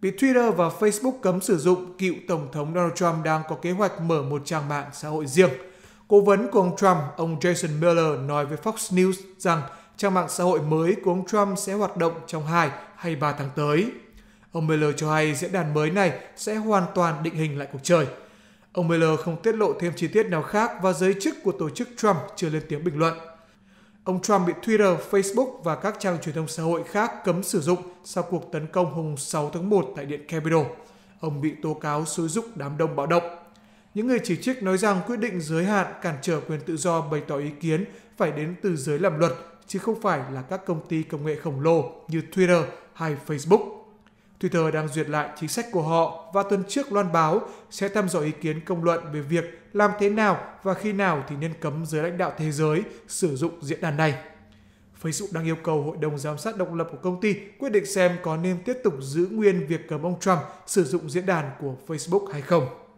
bị Twitter và Facebook cấm sử dụng, cựu Tổng thống Donald Trump đang có kế hoạch mở một trang mạng xã hội riêng. Cố vấn của ông Trump, ông Jason Miller nói với Fox News rằng trang mạng xã hội mới của ông Trump sẽ hoạt động trong 2 hay 3 tháng tới. Ông Miller cho hay diễn đàn mới này sẽ hoàn toàn định hình lại cuộc chơi. Ông Miller không tiết lộ thêm chi tiết nào khác và giới chức của tổ chức Trump chưa lên tiếng bình luận. Ông Trump bị Twitter, Facebook và các trang truyền thông xã hội khác cấm sử dụng sau cuộc tấn công hôm 6 tháng 1 tại Điện Capitol. Ông bị tố cáo xúi dục đám đông bạo động. Những người chỉ trích nói rằng quyết định giới hạn cản trở quyền tự do bày tỏ ý kiến phải đến từ giới làm luật, chứ không phải là các công ty công nghệ khổng lồ như Twitter hay Facebook. Twitter đang duyệt lại chính sách của họ và tuần trước loan báo sẽ thăm dò ý kiến công luận về việc làm thế nào và khi nào thì nên cấm giới lãnh đạo thế giới sử dụng diễn đàn này. Facebook đang yêu cầu hội đồng giám sát độc lập của công ty quyết định xem có nên tiếp tục giữ nguyên việc cấm ông Trump sử dụng diễn đàn của Facebook hay không.